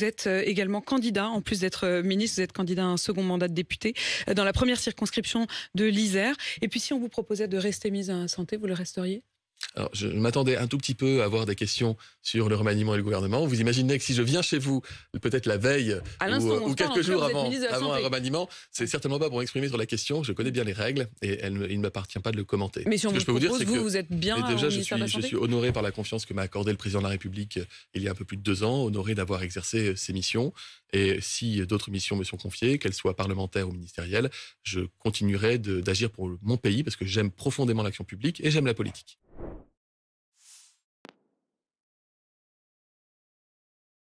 Vous êtes euh, également candidat, en plus d'être euh, ministre, vous êtes candidat à un second mandat de député euh, dans la première circonscription de l'Isère. Et puis si on vous proposait de rester mise en santé, vous le resteriez alors, je m'attendais un tout petit peu à avoir des questions sur le remaniement et le gouvernement. Vous imaginez que si je viens chez vous, peut-être la veille ou, euh, quelques jours avant, avant un remaniement, c'est certainement pas pour m'exprimer sur la question. Je connais bien les règles et il ne m'appartient pas de le commenter. Mais si on Ce que je peux vous dire, que vous êtes bien. déjà, je suis, je suis honoré par la confiance que m'a accordé le président de la République euh, il y a un peu plus de deux ans, honoré d'avoir exercé euh, ses missions. Et si d'autres missions me sont confiées, qu'elles soient parlementaires ou ministérielles, je continuerai d'agir pour mon pays parce que j'aime profondément l'action publique et j'aime la politique.